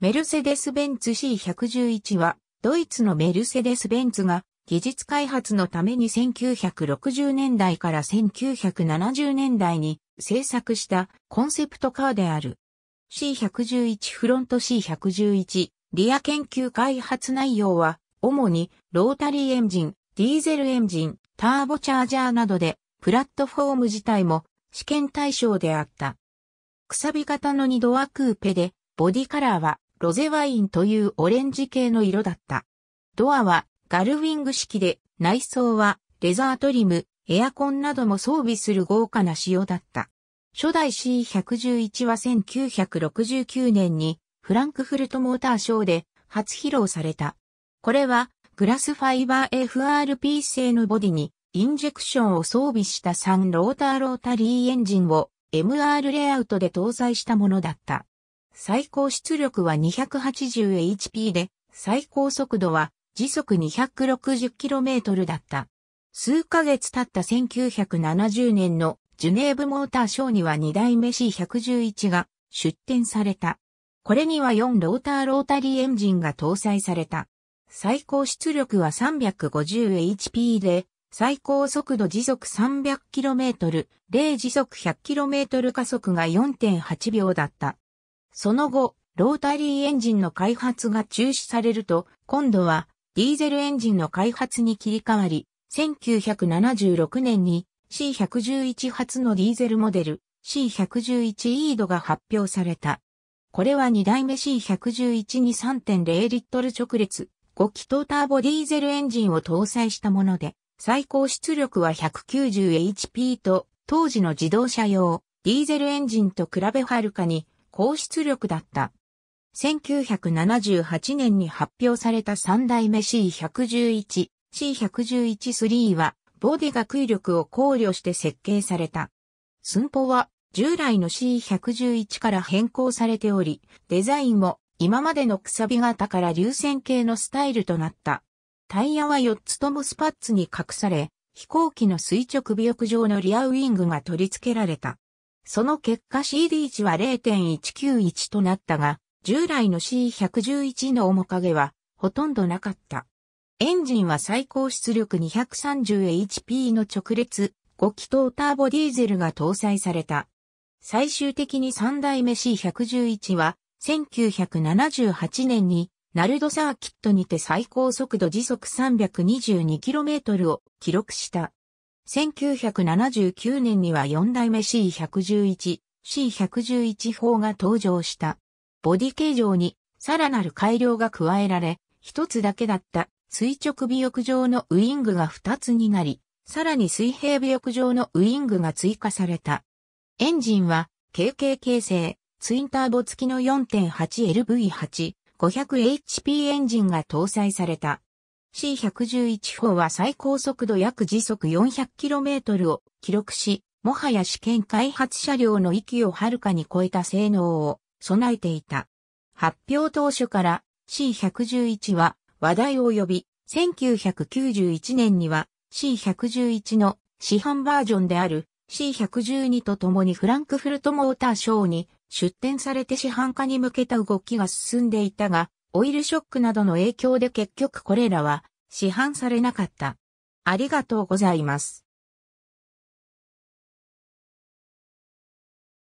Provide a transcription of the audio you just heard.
メルセデス・ベンツ C111 は、ドイツのメルセデス・ベンツが、技術開発のために1960年代から1970年代に制作したコンセプトカーである。C111 フロント C111 リア研究開発内容は、主にロータリーエンジン、ディーゼルエンジン、ターボチャージャーなどで、プラットフォーム自体も試験対象であった。くさび型の二ドアクーペで、ボディカラーはロゼワインというオレンジ系の色だった。ドアはガルウィング式で、内装はレザートリム、エアコンなども装備する豪華な仕様だった。初代 C111 は1969年にフランクフルトモーターショーで初披露された。これはグラスファイバー FRP 製のボディにインジェクションを装備した3ローターロータリーエンジンを MR レイアウトで搭載したものだった。最高出力は 280hp で、最高速度は時速 260km だった。数ヶ月経った1970年のジュネーブモーターショーには2代目 C111 が出展された。これには4ローターロータリーエンジンが搭載された。最高出力は 350HP で、最高速度時速 300km、0時速 100km 加速が4.8秒だった。その後、ロータリーエンジンの開発が中止されると、今度はディーゼルエンジンの開発に切り替わり、1976年に C111 発のディーゼルモデル C111 イードが発表された。これは2代目 C111 に3.0リットル直列5気筒ターボディーゼルエンジンを搭載したもので、最高出力は 190HP と当時の自動車用ディーゼルエンジンと比べはるかに高出力だった。1978年に発表された3代目 C111、C111-3 は、ボディが空力を考慮して設計された。寸法は、従来の C111 から変更されており、デザインも今までのくさび型から流線形のスタイルとなった。タイヤは4つともスパッツに隠され、飛行機の垂直尾翼上のリアウィングが取り付けられた。その結果 CD 値は0.191となったが、従来の C111 の面影はほとんどなかった。エンジンは最高出力 230HP の直列5気筒ターボディーゼルが搭載された。最終的に3代目 C111 は1978年にナルドサーキットにて最高速度時速 322km を記録した。1979年には4代目 C111、C111 砲が登場した。ボディ形状にさらなる改良が加えられ、一つだけだった垂直尾翼状のウィングが二つになり、さらに水平尾翼状のウィングが追加された。エンジンは KK 形成、ツインターボ付きの 4.8LV8、500HP エンジンが搭載された。C111 法は最高速度約時速 400km を記録し、もはや試験開発車両の域をはるかに超えた性能を備えていた。発表当初から C111 は話題を呼び、1991年には C111 の市販バージョンである C112 と共にフランクフルトモーターショーに出展されて市販化に向けた動きが進んでいたが、オイルショックなどの影響で結局これらは市販されなかった。ありがとうございます。